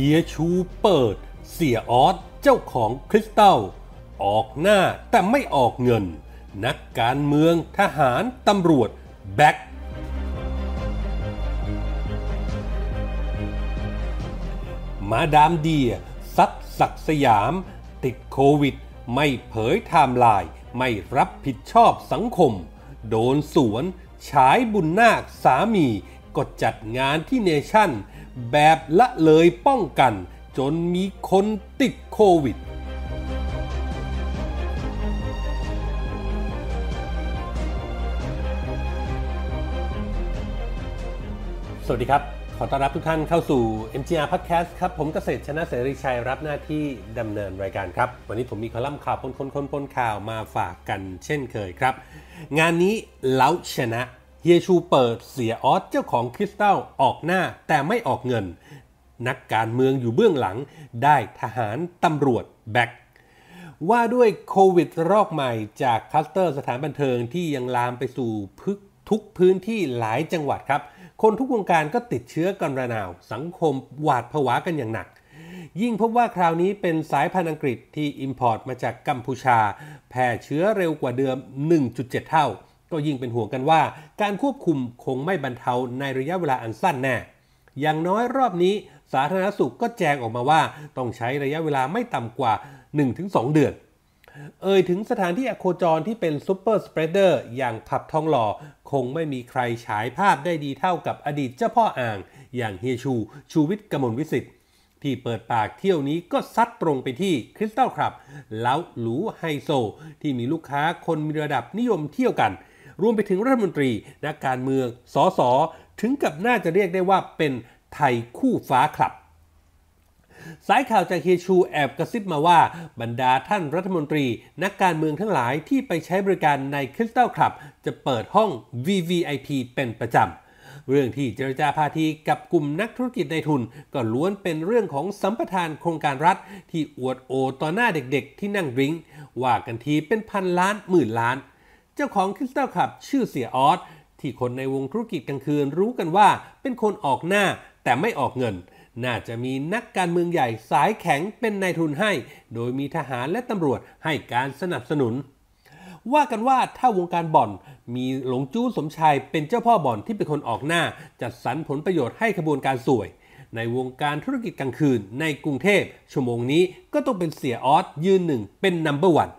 เฮียชูเปิดเสียออสเจ้าของคริสตัลออกหน้าแต่ไม่ออกเงิน นักการเมืองทหารตำรวจแบ็คมาดามเดีย ซัดศักสยาม ติดโควิด ไม่เผยไทม์ไลน์ไม่รับผิดชอบสังคม โดนสวนฉายบุญนาคสามี กดจัดงานที่เนชั่นแบบละเลยป้องกัน จนมีคนติดโควิด สวัสดีครับ ขอต้อนรับทุกท่านเข้าสู่ MGR Podcast ครับ ผมเกษตรชนะเสรีชัยรับหน้าที่ดำเนินรายการครับ วันนี้ผมมีคอลัมน์ข่าวปนคนพ้นข่าวมาฝากกันเช่นเคยครับ งานนี้เล้าชนะเฮียชูเปิดเสียออสเจ้าของคริสตัลออกหน้า แต่ไม่ออกเงิน นักการเมืองอยู่เบื้องหลัง ได้ทหารตำรวจแบกว่าด้วยโควิดรอกใหม่ จากคัสเตอร์สถานบันเทิงที่ยังลามไปสู่ พึกทุกพื้นที่หลายจังหวัดครับ คนทุกวงการก็ติดเชื้อกันระนาว สังคมหวาดผวากันอย่างหนัก ยิ่งพบว่าคราวนี้เป็นสายพันธุ์อังกฤษที่อิมพอร์ตมาจากกัมพูชา แพร่เชื้อเร็วกว่าเดิม 1.7 เท่าก็ยิ่งเป็นห่วงกันว่าการควบคุมคงไม่บรรเทาในระยะเวลาอันสั้นแน่ อย่างน้อยรอบนี้สาธารณสุขก็แจ้งออกมาว่าต้องใช้ระยะเวลาไม่ต่ำกว่า 1-2 เดือน เอ่ยถึงสถานที่อโคจรที่เป็นซูเปอร์สเปรเดอร์อย่างผับทองหล่อ คงไม่มีใครฉายภาพได้ดีเท่ากับอดีตเจ้าพ่ออ่างอย่างเฮียชูชูวิทย์กมลวิสิทธิ์ที่เปิดปากเที่ยวนี้ก็ซัดตรงไปที่คริสตัลคลับแล้วหรูไฮโซ ที่มีลูกค้าคนมีระดับนิยมเที่ยวกันรวมไปถึงรัฐมนตรี นักการเมืองสอสอถึงกับน่าจะเรียกได้ว่าเป็นไทยคู่ฟ้าคลับ สายข่าวจากเฮชูแอบกระซิบมาว่าบรรดาท่านรัฐมนตรี นักการเมืองทั้งหลายที่ไปใช้บริการในคริสตัลคลับจะเปิดห้อง VVIP เป็นประจำเรื่องที่เจรจาพาทีกับกลุ่มนักธุรกิจในทุนก็ล้วนเป็นเรื่องของสัมปทานโครงการรัฐ ที่อวดโอ ต่อหน้าเด็กๆ ที่นั่งดริ้งว่ากันทีเป็นพันล้านหมื่นล้านเจ้าของคริสตัลคลับ ชื่อเสียออสที่คนในวงธุรกิจกลางคืนรู้กันว่าเป็นคนออกหน้าแต่ไม่ออกเงิน น่าจะมีนักการเมืองใหญ่ สายแข็งเป็นนายทุนให้ โดยมีทหารและตำรวจให้การสนับสนุน ว่ากันว่าถ้าวงการบ่อนมีหลงจู้สมชายเป็นเจ้าพ่อบ่อนที่เป็นคนออกหน้า จัดสรรผลประโยชน์ให้ขบวนการสวย ในวงการธุรกิจกลางคืน ในกรุงเทพชั่วโมงนี้ก็ต้องเป็นเสียออสยืนหนึ่งเป็นนัมเบอร์วัน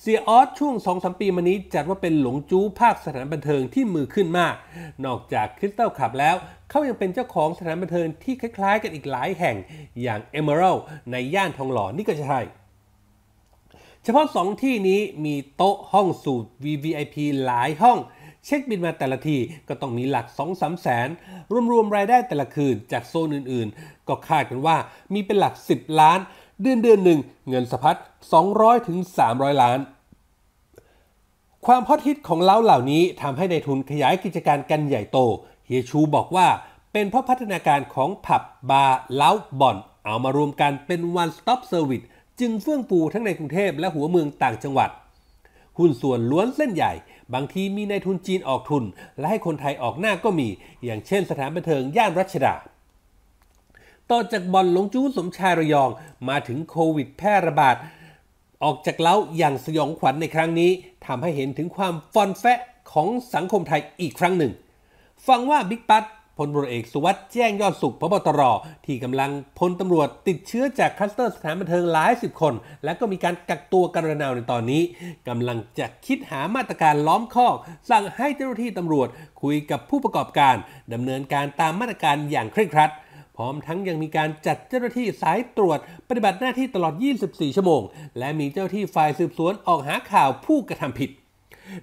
เสียออสช่วง2อสปีมานี้ จัดว่าเป็นหลงจู้ภาคสถานบันเทิงที่มือขึ้นมาก นอกจากคริสตัลขับแล้ว เขายังเป็นเจ้าของสถานบันเทิงที่คล้ายๆกันอีกหลายแห่งอย่าง e m e r a l d ในย่านทองหล่อนี่ก็ใช่เฉพาะ 2 ที่นี้มีโต๊ะห้องสูตร VVIP หลายห้อง เช็คบินมาแต่ละทีก็ต้องมีหลัก2งสามแสน รวมๆรายได้แต่ละคืนจากโซนอื่นๆ ก็คาดกันว่ามีเป็นหลัก10ล้านเดือนเดือนหนึ่งเงินสะพัด 200 ถึง 300 ล้าน ความฮอตฮิตของเล้าเหล่านี้ทำให้ในทุนขยายกิจการกันใหญ่โต เฮียชูบอกว่า เป็นเพราะพัฒนาการของผับบาร์เล้าบ่อน เอามารวมกันเป็น one stop service จึงเฟื่องฟูทั้งในกรุงเทพและหัวเมืองต่างจังหวัด หุ้นส่วนล้วนเส้นใหญ่ บางทีมีนายทุนจีนออกทุนและให้คนไทยออกหน้าก็มี อย่างเช่นสถานบันเทิงย่านรัชดาต่อจากบอลหลงจู้สมชายระยอง มาถึงโควิดแพร่ระบาด ออกจากเล้าอย่างสยองขวัญในครั้งนี้ทำให้เห็นถึงความฟอนแฟะของสังคมไทยอีกครั้งหนึ่ง ฟังว่าบิ๊กปั๊พลตุรเอกสุวัสด์แจ้งยอดสุขพบตรที่กำลังพลตำรวจติดเชื้อจากคลัสเตอร์สถานบันเทิงหลายสิบคน และก็มีการกักตัวกันระนาวในตอนนี้กำลังจะคิดหามาตรการล้อมคอกสั่งให้เจ้าหน้าที่ตำรวจคุยกับผู้ประกอบการดำเนินการตามมาตรการอย่างเคร่งครัดพร้อมทั้งยังมีการจัดเจ้าหน้าที่สายตรวจ ปฏิบัติหน้าที่ตลอด 24 ชั่วโมง และมีเจ้าที่ฝ่ายสืบสวนออกหาข่าวผู้กระทำผิด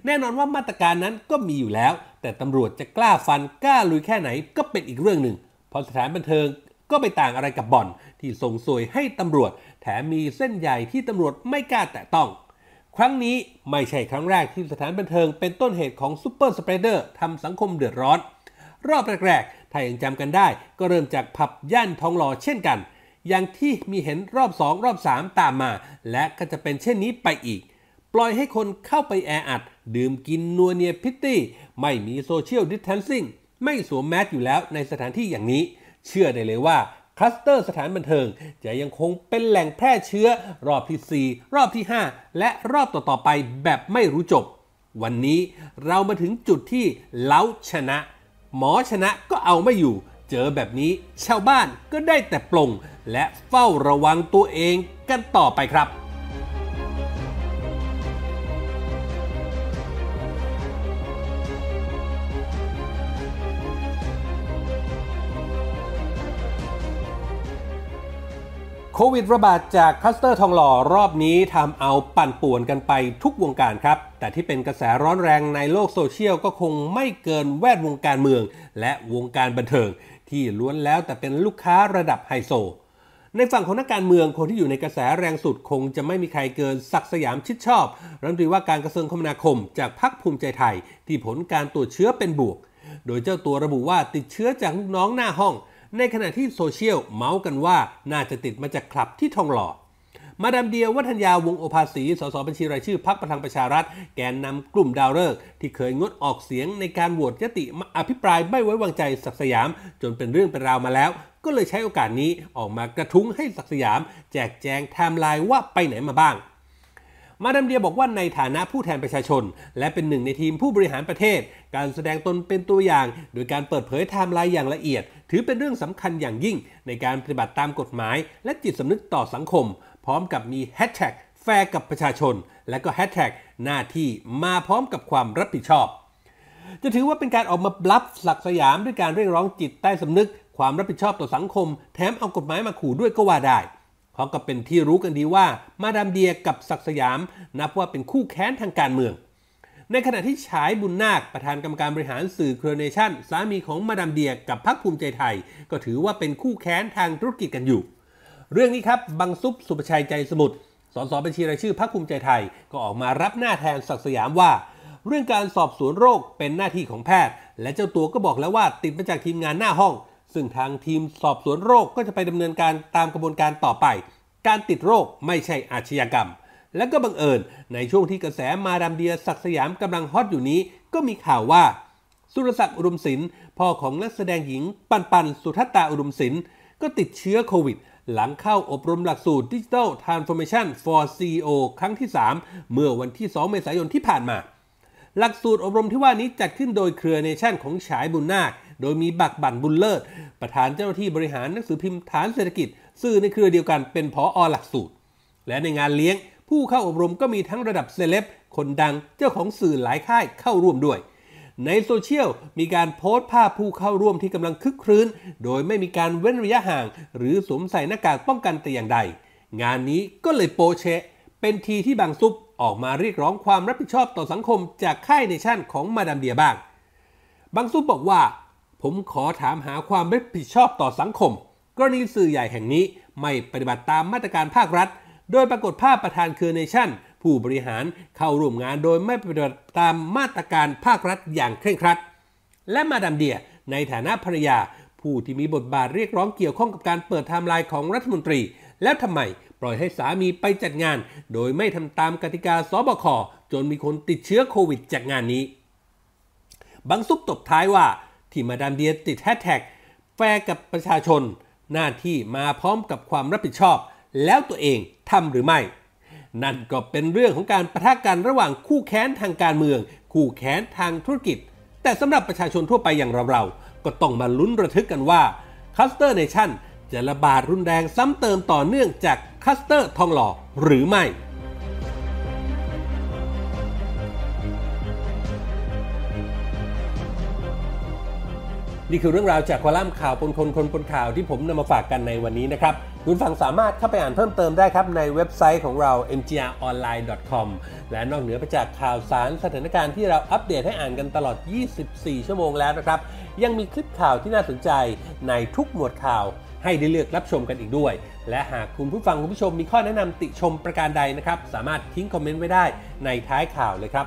แน่นอนว่ามาตรการนั้นก็มีอยู่แล้ว แต่ตำรวจจะกล้าฟันกล้าลุยแค่ไหนก็เป็นอีกเรื่องหนึ่งเพราะสถานบันเทิงก็ไปต่างอะไรกับบ่อน ที่ส่งสวยให้ตำรวจ แถมมีเส้นใหญ่ที่ตำรวจไม่กล้าแตะต้อง ครั้งนี้ไม่ใช่ครั้งแรกที่สถานบันเทิงเป็นต้นเหตุของซูเปอร์สเปรเดอร์ทำสังคมเดือดร้อน รอบแรกถ้ายังจำกันได้ก็เริ่มจากผับย่านทองหล่อเช่นกัน อย่างที่มีเห็นรอบ 2 รอบ 3 ตามมา และก็จะเป็นเช่นนี้ไปอีก ปล่อยให้คนเข้าไปแออัด ดื่มกินนัวเนียพิตตี้ ไม่มีโซเชียลดิสเทนซิ่งไม่สวมแมสอยู่แล้วในสถานที่อย่างนี้ เชื่อได้เลยว่าคลัสเตอร์สถานบันเทิงจะยังคงเป็นแหล่งแพร่เชื้อรอบที่4รอบที่ 5 และรอบต่อๆไปแบบไม่รู้จบ วันนี้เรามาถึงจุดที่เล้าชนะหมอชนะก็เอาไม่อยู่ เจอแบบนี้ชาวบ้านก็ได้แต่ปลง และเฝ้าระวังตัวเองกันต่อไปครับโควิดระบาดจากคัสเตอร์ทองหล่อรอบนี้ทำเอาปั่นป่วนกันไปทุกวงการครับ แต่ที่เป็นกระแสร้อนแรงในโลกโซเชียลก็คงไม่เกินแวดวงการเมืองและวงการบันเทิง ที่ล้วนแล้วแต่เป็นลูกค้าระดับไฮโซ ในฝั่งของนักการเมืองคนที่อยู่ในกระแสแรงสุดคงจะไม่มีใครเกินศักสยามชิดชอบรัฐมนตรีว่าการกระทรวงคมนาคม จากพรรคภูมิใจไทยที่ผลการตรวจเชื้อเป็นบวก โดยเจ้าตัวระบุว่าติดเชื้อจากลูกน้องหน้าห้องในขณะที่โซเชียลเมาส์กันว่า น่าจะติดมาจากคลับที่ทองหล่อมาดามเดียวัฒนยาวงโอภาสีสสบัญชีรายชื่อพักประทังประชารัฐ แกนนำกลุ่มดาวฤกษ์ที่เคยงดออกเสียงในการโหวตยติอภิปรายไม่ไว้วางใจศักสยาม จนเป็นเรื่องเป็นราวมาแล้ว ก็เลยใช้โอกาสนี้ออกมากระทุ้งให้ศักสยาม แจกแจงไทม์ไลน์ว่าไปไหนมาบ้างมาดามเดียบอกว่าในฐานะผู้แทนประชาชน และเป็นหนึ่งในทีมผู้บริหารประเทศ การแสดงตนเป็นตัวอย่างโดยการเปิดเผยไทม์ไลน์อย่างละเอียด ถือเป็นเรื่องสำคัญอย่างยิ่ง ในการปฏิบัติตามกฎหมาย และจิตสำนึกต่อสังคม พร้อมกับมีแฮชแท็กแฟร์กับประชาชน และก็แฮชแท็กหน้าที่มาพร้อมกับความรับผิดชอบ จะถือว่าเป็นการออกมาบลัฟศักสยามด้วยการเรียกร้องจิตใต้สำนึกความรับผิดชอบต่อสังคม แถมเอากฎหมายมาขู่ด้วยก็ว่าได้เขาก็เป็นที่รู้กันดีว่า มาดามเดียกับ ศักสยาม นับว่าเป็นคู่แค้นทางการเมือง ในขณะที่ฉายบุญนาคประธานกรรมการบริหารสื่อเครเนชั่นสามีของมาดามเดียกับพรรคภูมิใจไทย ก็ถือว่าเป็นคู่แค้นทางธุรกิจกันอยู่ เรื่องนี้ครับบังซุปสุประชัยใจสมุทรสสบัญชีรายชื่อพรรคภูมิใจไทยก็ออกมารับหน้าแทนศักสยามว่า เรื่องการสอบสวนโรคเป็นหน้าที่ของแพทย์และเจ้าตัวก็บอกแล้วว่าติดมาจากทีมงานหน้าห้องซึ่งทางทีมสอบสวนโรคก็จะไปดำเนินการตามกระบวนการต่อไป การติดโรคไม่ใช่อาชญากรรม และก็บังเอิญ ในช่วงที่กระแสมาดามเดียศักสยามกำลังฮอตอยู่นี้ ก็มีข่าวว่า สุรศักดิ์อุดมศิลป์พ่อของนักแสดงหญิงปันปันสุทัตตาอุดมศิลป์ก็ติดเชื้อโควิด หลังเข้าอบรมหลักสูตร d ิ g i t a l Transformation for CEO ครั้งที่ 3 เมื่อวันที่ 2 เมษายนที่ผ่านมา หลักสูตรอบรมที่ว่านี้จัดขึ้นโดยเครือเนชั่นของฉายบุญนาคโดยมีบักบั่นบุญเลิศ ประธานเจ้าหน้าที่บริหารหนังสือพิมพ์ฐานเศรษฐกิจสื่อในเครือเดียวกันเป็นผออหลักสูตร และในงานเลี้ยง ผู้เข้าอบรมก็มีทั้งระดับเซเลบคนดังเจ้าของสื่อหลายค่ายเข้าร่วมด้วย ในโซเชียลมีการโพสต์ภาพผู้เข้าร่วมที่กำลังคึกครื้น โดยไม่มีการเว้นระยะห่าง หรือสวมใส่หน้ากากป้องกันแต่อย่างใด งานนี้ก็เลยโปเชะเป็นทีที่บางซุปออกมาเรียกร้องความรับผิดชอบต่อสังคมจากค่ายในชั่นของมาดามเดียบ้าง บางซุปบอกว่าผมขอถามหาความรับผิดชอบต่อสังคม กรณีสื่อใหญ่แห่งนี้ ไม่ปฏิบัติตามมาตรการภาครัฐ โดยปรากฏภาพประธานคือเนชั่นผู้บริหารเข้าร่วมงานโดยไม่ปฏิบัติตามมาตรการภาครัฐอย่างเคร่งครัดและมาดามเดียในฐานะภรรยา ผู้ที่มีบทบาทเรียกร้องเกี่ยวข้องกับการเปิดไทม์ไลน์ ของรัฐมนตรี แล้วทำไมปล่อยให้สามีไปจัดงาน โดยไม่ทำตามกติกาสบคจนมีคนติดเชื้อโควิด จากงานนี้บางซุปตบท้ายว่าที่มาดามเดียติดแฮชแท็กแฟกับประชาชน หน้าที่มาพร้อมกับความรับผิดชอบ แล้วตัวเองทำหรือไม่ นั่นก็เป็นเรื่องของการประทะกันระหว่างคู่แค้นทางการเมืองคู่แค้นทางธุรกิจ แต่สำหรับประชาชนทั่วไปอย่างเรา ๆ ก็ต้องมาลุ้นระทึกกันว่าคัสเตอร์เนชั่น จะระบาดรุนแรงซ้ำเติมต่อเนื่องจากคัสเตอร์ทองหล่อหรือไม่นี่คือเรื่องราวจากคอลัมน์ข่าวปนคนคนปนข่าวที่ผมนำมาฝากกันในวันนี้นะครับ คุณฟังสามารถเข้าไปอ่านเพิ่มเติมได้ครับในเว็บไซต์ของเรา mgronline.com และนอกเหนือไปจากข่าวสารสถานการณ์ที่เราอัปเดตให้อ่านกันตลอด 24 ชั่วโมงแล้วนะครับ ยังมีคลิปข่าวที่น่าสนใจในทุกหมวดข่าวให้ได้เลือกรับชมกันอีกด้วย และหากคุณผู้ฟังคุณผู้ชมมีข้อแนะนำติชมประการใดนะครับ สามารถทิ้งคอมเมนต์ไว้ได้ในท้ายข่าวเลยครับ